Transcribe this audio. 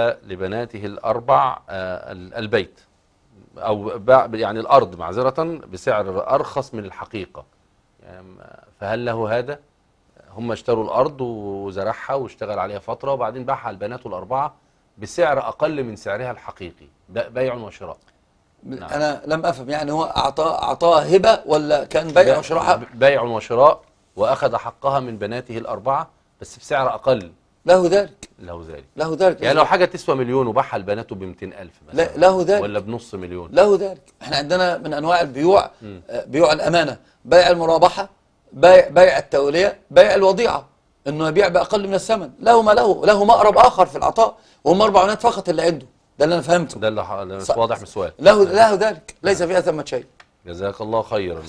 لبناته الأربع آه، البيت أو باع يعني الأرض معذرة بسعر أرخص من الحقيقة يعني فهل له هذا؟ هم اشتروا الأرض وزرعها واشتغل عليها فترة وبعدين باعها البنات الأربعة بسعر أقل من سعرها الحقيقي بيع وشراء نعم. أنا لم أفهم يعني هو أعطاه أعطاه هبة ولا كان بيع وشراء بيع وشراء وأخذ حقها من بناته الأربعة بس بسعر أقل له ذلك له ذلك له ذلك يعني لو حاجه تسوى مليون وباعها لبناته ب 200000 مثلا لا له ذلك ولا بنص مليون له ذلك احنا عندنا من انواع البيوع آه، بيوع الامانه بيع المرابحه بيع بيع التوليه بيع الوضيعه انه يبيع باقل من الثمن له ما له له مقرب اخر في العطاء وهم اربع عنات فقط اللي عنده ده اللي انا فهمته ده اللي واضح من السؤال له نعم. له ذلك ليس نعم. فيها ثمه شيء جزاك الله خيرا